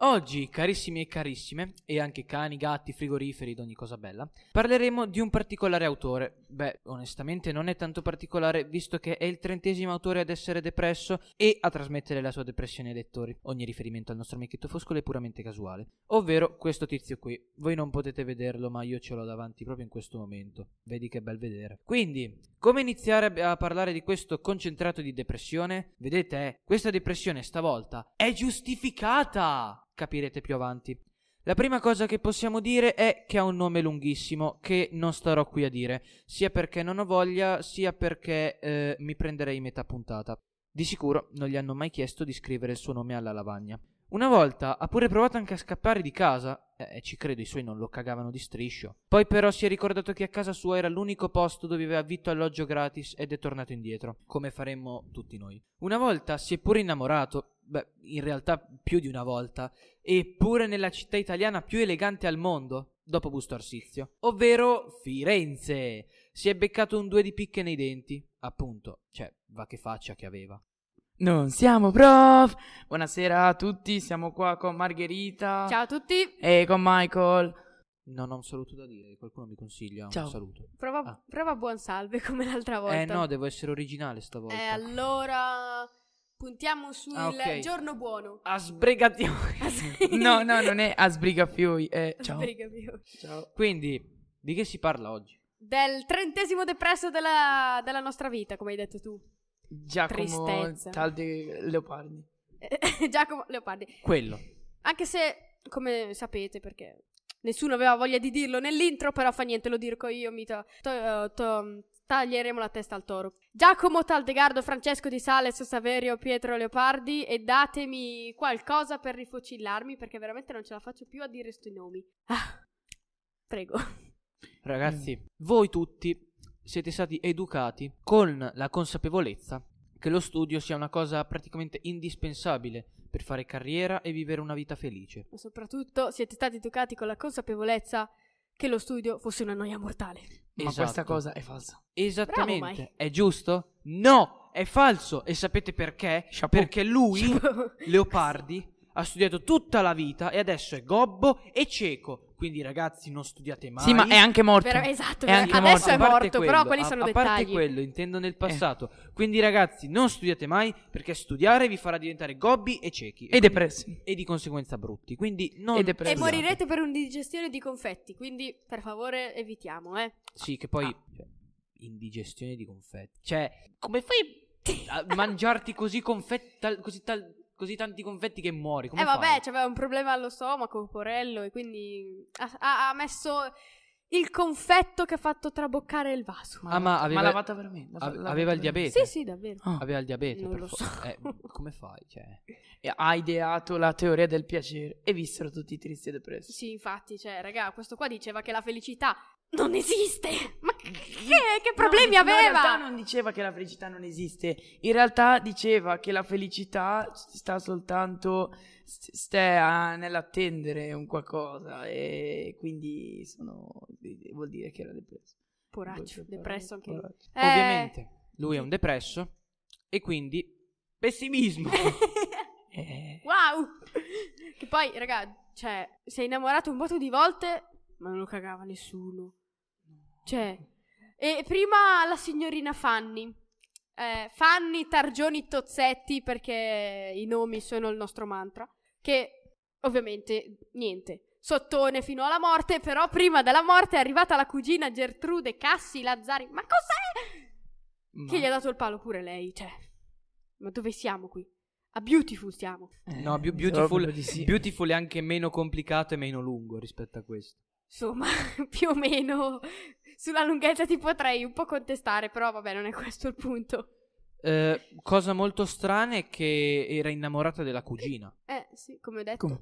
Oggi, carissimi e carissime, e anche cani, gatti, frigoriferi ed ogni cosa bella, parleremo di un particolare autore. Beh, onestamente non è tanto particolare visto che è il trentesimo autore ad essere depresso e a trasmettere la sua depressione ai lettori. Ogni riferimento al nostro amichetto Foscolo è puramente casuale. Ovvero questo tizio qui. Voi non potete vederlo, ma io ce l'ho davanti proprio in questo momento. Vedi che bel vedere. Quindi, come iniziare a parlare di questo concentrato di depressione? Vedete, eh, questa depressione stavolta è giustificata! capirete più avanti. La prima cosa che possiamo dire è che ha un nome lunghissimo che non starò qui a dire, sia perché non ho voglia, sia perché eh, mi prenderei metà puntata. Di sicuro non gli hanno mai chiesto di scrivere il suo nome alla lavagna. Una volta ha pure provato anche a scappare di casa, e eh, eh, ci credo i suoi non lo cagavano di striscio. Poi però si è ricordato che a casa sua era l'unico posto dove aveva vitto alloggio gratis ed è tornato indietro, come faremmo tutti noi. Una volta si è pure innamorato, beh, in realtà più di una volta, eppure nella città italiana più elegante al mondo, dopo Busto Arsizio, ovvero Firenze. Si è beccato un due di picche nei denti, appunto, cioè, va che faccia che aveva. Non siamo prof! Buonasera a tutti, siamo qua con Margherita. Ciao a tutti! E con Michael. Non ho un saluto da dire, qualcuno mi consiglia Ciao. un saluto. Prova, ah. prova buon salve come l'altra volta. Eh no, devo essere originale stavolta. Eh allora... Puntiamo sul ah, okay. giorno buono. A sbrigatioi. Ah, no, no, non è a sbrigafioi. È... Eh, ciao. Ciao. Quindi, di che si parla oggi? Del trentesimo depresso della, della nostra vita, come hai detto tu. Giacomo tristezza. Taldi Leopardi. Giacomo Leopardi. Quello. Anche se, come sapete, perché nessuno aveva voglia di dirlo nell'intro, però fa niente, lo dirco io, mi to- to- taglieremo la testa al toro. Giacomo Taldegardo, Francesco Di Sales, Saverio, Pietro Leopardi e datemi qualcosa per rifocillarmi perché veramente non ce la faccio più a dire sti nomi. Ah, prego. Ragazzi, mm. voi tutti siete stati educati con la consapevolezza che lo studio sia una cosa praticamente indispensabile per fare carriera e vivere una vita felice. Ma soprattutto siete stati educati con la consapevolezza che lo studio fosse una noia mortale. Esatto. Ma questa esatto. cosa è falsa. Esattamente. è giusto? No, è falso. E sapete perché? Chapeau. Perché lui, Leopardi, ha studiato tutta la vita e adesso è gobbo e cieco. Quindi ragazzi non studiate mai. Sì, ma è anche morto. Però, esatto, è anche adesso morto. è morto, quello, però quelli sono a, dettagli. A parte quello, intendo nel eh. passato. Eh. Quindi ragazzi non studiate mai perché studiare vi farà diventare gobbi e ciechi. E, e depressi. E di conseguenza brutti. Quindi non e, depressi. e morirete per un'indigestione di confetti, quindi per favore evitiamo, eh. Sì, che poi... Ah. Cioè, indigestione di confetti. Cioè, come fai a mangiarti così confetti, tal- così tal- così tanti confetti che muori. Come eh vabbè, fai? c'aveva un problema allo stomaco, porello, e quindi ha, ha, messo il confetto che ha fatto traboccare il vaso. Ah, ma aveva, ma lavata per me. Lavata, aveva, aveva il diabete? Sì, sì, davvero. Ah, aveva il diabete. Non lo so. Eh, come fai? Cioè? E ha ideato la teoria del piacere e vissero tutti tristi e depressi. Sì, infatti, cioè, raga, questo qua diceva che la felicità non esiste! Ma che, che problemi no, aveva? No, in realtà non diceva che la felicità non esiste, in realtà diceva che la felicità sta soltanto sta nell'attendere un qualcosa e quindi sono, vuol dire che era depresso. Poraccio, depresso anche lui. Eh... Ovviamente, lui è un depresso e quindi pessimismo. eh. Wow! Che poi, ragazzi, cioè, sei innamorato un botto di volte, ma non lo cagava nessuno. Cioè, e prima la signorina Fanny. Eh, Fanny Targioni Tozzetti, perché i nomi sono il nostro mantra. Che ovviamente niente. Sottone fino alla morte, però prima della morte è arrivata la cugina Gertrude Cassi Lazzari. Ma cos'è? Ma... Che gli ha dato il palo pure lei, cioè. Ma dove siamo qui? A Beautiful siamo. Eh, no, be- eh, Beautiful, sì. Beautiful è anche meno complicato e meno lungo rispetto a questo insomma, più o meno sulla lunghezza ti potrei un po' contestare, però vabbè, non è questo il punto. Eh, cosa molto strana è che era innamorata della cugina. Eh, eh sì, come ho detto. Com-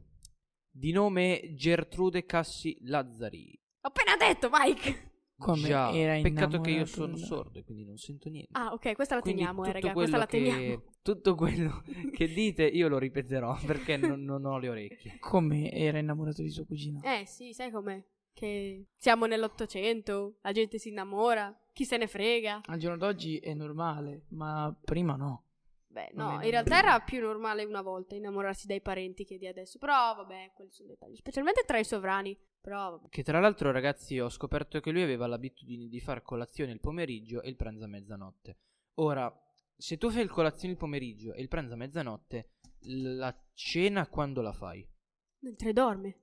di nome Gertrude Cassi Lazzari. Ho appena detto, Mike! Come Già, peccato che io sono sordo e quindi non sento niente. Ah, ok, questa la quindi teniamo, eh, raga, questa la teniamo tutto quello che dite io lo ripeterò perché non, non ho le orecchie. Come era innamorato di suo cugino? Eh sì, sai com'è? Che siamo nell'Ottocento, la gente si innamora, chi se ne frega. Al giorno d'oggi è normale, ma prima no. Beh, no, in realtà era più normale una volta innamorarsi dai parenti che di adesso. Però, vabbè, quelli sono dettagli. Specialmente tra i sovrani. Però, vabbè. Che tra l'altro, ragazzi, ho scoperto che lui aveva l'abitudine di far colazione il pomeriggio e il pranzo a mezzanotte. Ora, se tu fai il colazione il pomeriggio e il pranzo a mezzanotte, la cena quando la fai? Mentre dorme.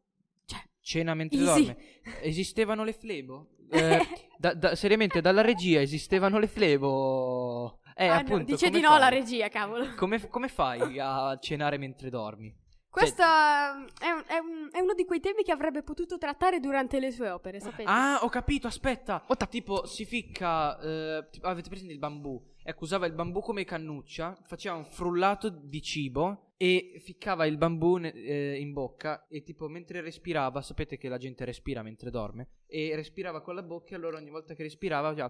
Cioè, cena mentre easy. dorme. Esistevano le flebo? Eh, da, da, seriamente, dalla regia esistevano le flebo? Eh, ah, appunto, no, dice di no fai? la regia, cavolo. Come, come fai a cenare mentre dormi? Cioè Questo è, è, è, uno di quei temi che avrebbe potuto trattare durante le sue opere, sapete? Ah, ho capito, aspetta. Otta. Tipo, si ficca... Eh, tipo, avete preso il bambù? Ecco, usava il bambù come cannuccia, faceva un frullato di cibo e ficcava il bambù ne, eh, in bocca e tipo mentre respirava, sapete che la gente respira mentre dorme, e respirava con la bocca e allora ogni volta che respirava... Già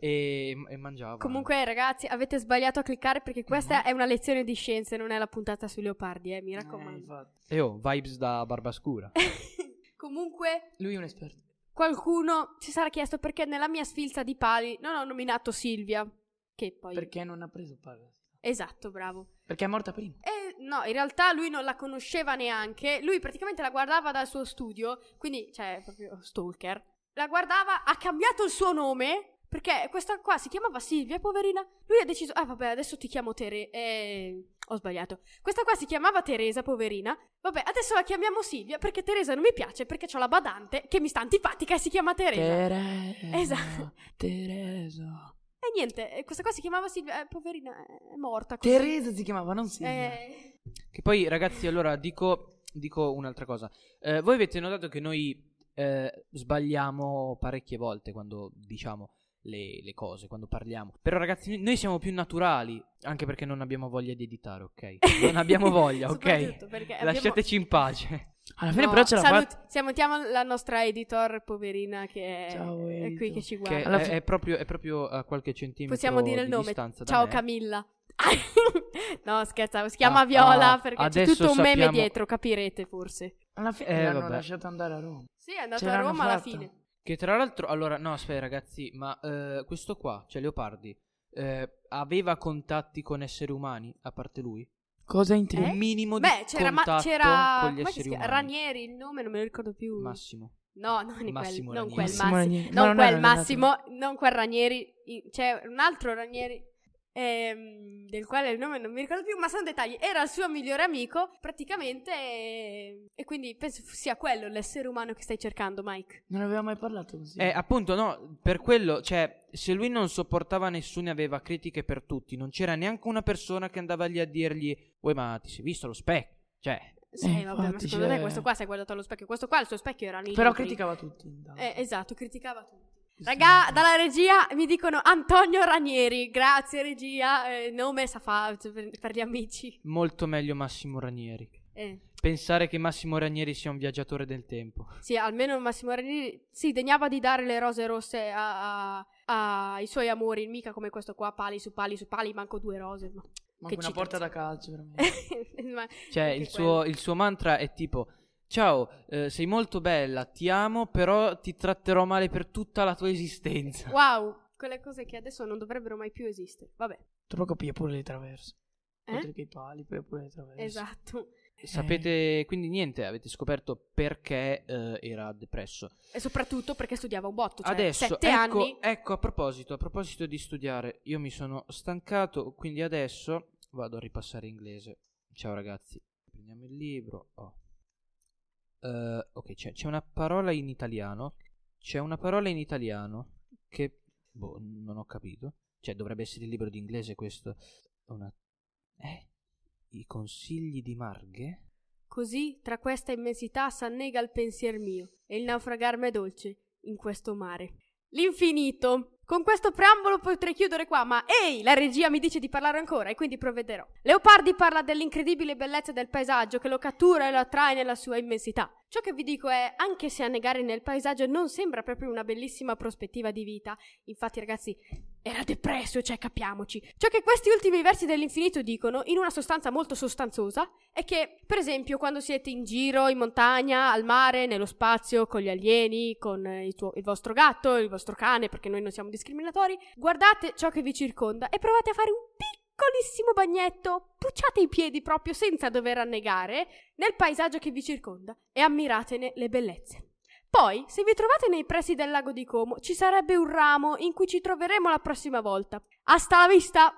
e, e mangiava. Comunque, ragazzi, avete sbagliato a cliccare perché questa mm-hmm. è una lezione di scienze, non è la puntata sui leopardi, eh, mi eh, raccomando. Eh, e oh, vibes da barba scura. Comunque, lui è un esperto. Qualcuno si sarà chiesto perché nella mia sfilza di pali non ho nominato Silvia. Che poi. Perché non ha preso pali? Esatto, bravo. Perché è morta prima. E, no, in realtà lui non la conosceva neanche. Lui praticamente la guardava dal suo studio, quindi, cioè, proprio stalker. La guardava, ha cambiato il suo nome perché questa qua si chiamava Silvia, poverina. Lui ha deciso, ah vabbè, adesso ti chiamo Teresa. Eh, ho sbagliato. Questa qua si chiamava Teresa, poverina. Vabbè, adesso la chiamiamo Silvia perché Teresa non mi piace, perché ho la badante che mi sta antipatica e si chiama Teresa. Teresa. Esatto. Teresa. E niente, eh, questa qua si chiamava Silvia, eh, poverina, eh, è morta. Così. Teresa si chiamava, non Silvia. Eh... Che poi, ragazzi, allora dico, dico un'altra cosa. Eh, voi avete notato che noi eh, sbagliamo parecchie volte quando diciamo le, le, cose quando parliamo. Però ragazzi, noi siamo più naturali, anche perché non abbiamo voglia di editare, ok? Non abbiamo voglia, ok? Lasciateci in pace. Alla fine no, però ce la salut- fa... Salutiamo la nostra editor poverina che è, Ciao, è qui che ci guarda. Che fi- è, proprio, è, proprio, a qualche centimetro Possiamo dire il di nome. Ciao Camilla. no, scherzavo, si chiama ah, Viola ah, perché c'è tutto un sappiamo... meme dietro, capirete forse. Alla fine eh, l'hanno eh, vabbè. lasciato andare a Roma. Sì, è andato Ce a Roma alla fine. Che tra l'altro, allora, no, aspetta ragazzi, ma eh, questo qua, cioè Leopardi, eh, aveva contatti con esseri umani, a parte lui? Cosa intendi? Eh? Un minimo di Beh, c'era, ma, c'era con gli esseri umani. Ranieri, il nome non me lo ricordo più. Massimo. No, non, Massimo quel, non quel Massimo, Massimo, non quel Massimo, non quel Ranieri, c'è un altro Ranieri ehm, del quale il nome non mi ricordo più, ma sono dettagli, era il suo migliore amico praticamente e, e quindi penso sia quello l'essere umano che stai cercando, Mike. Non aveva mai parlato così. Eh, appunto, no, per quello, cioè, se lui non sopportava nessuno e aveva critiche per tutti, non c'era neanche una persona che andava lì a dirgli, uè ma ti sei visto lo specchio? Cioè... Sì, eh, vabbè, infatti, ma secondo cioè... te questo qua si è guardato allo specchio, questo qua il suo specchio era lì. Però criticava tutti. Eh, esatto, criticava tutti. Raga, dalla regia mi dicono Antonio Ranieri, grazie regia, eh, nome sa fa cioè, per, per, gli amici. Molto meglio Massimo Ranieri. Eh. Pensare che Massimo Ranieri sia un viaggiatore del tempo. Sì, almeno Massimo Ranieri si degnava di dare le rose rosse a, a, a, ai suoi amori, mica come questo qua, pali su pali su pali, manco due rose. Ma... Manco che una porta da calcio, veramente. cioè, il suo, il suo mantra è tipo Ciao, eh, sei molto bella, ti amo, però ti tratterò male per tutta la tua esistenza. Wow, quelle cose che adesso non dovrebbero mai più esistere. Vabbè. Tra poco piglia pure le traverse. Eh? Oltre che i pali, piglia pure le traverse. Esatto. Eh, sapete, quindi niente, avete scoperto perché eh, era depresso. E soprattutto perché studiava un botto, cioè adesso, sette ecco, anni. Ecco, a proposito, a proposito di studiare, io mi sono stancato, quindi adesso vado a ripassare inglese. Ciao ragazzi, prendiamo il libro. Oh. Uh, ok, c'è, c'è, una parola in italiano. C'è una parola in italiano che... Boh, non ho capito. Cioè, dovrebbe essere il libro di inglese questo. Una... Eh? I consigli di Marghe? Così, tra questa immensità, s'annega il pensier mio, e il naufragarmi è dolce, in questo mare. L'infinito con questo preambolo potrei chiudere qua, ma ehi, la regia mi dice di parlare ancora e quindi provvederò. Leopardi parla dell'incredibile bellezza del paesaggio che lo cattura e lo attrae nella sua immensità. Ciò che vi dico è, anche se annegare nel paesaggio non sembra proprio una bellissima prospettiva di vita, infatti ragazzi era depresso, cioè capiamoci. Ciò che questi ultimi versi dell'infinito dicono, in una sostanza molto sostanzosa, è che, per esempio, quando siete in giro, in montagna, al mare, nello spazio, con gli alieni, con eh, il, tuo, il vostro gatto, il vostro cane, perché noi non siamo discriminatori, guardate ciò che vi circonda e provate a fare un piccolissimo bagnetto, pucciate i piedi proprio senza dover annegare, nel paesaggio che vi circonda e ammiratene le bellezze. Poi, se vi trovate nei pressi del lago di Como, ci sarebbe un ramo in cui ci troveremo la prossima volta. Hasta la vista!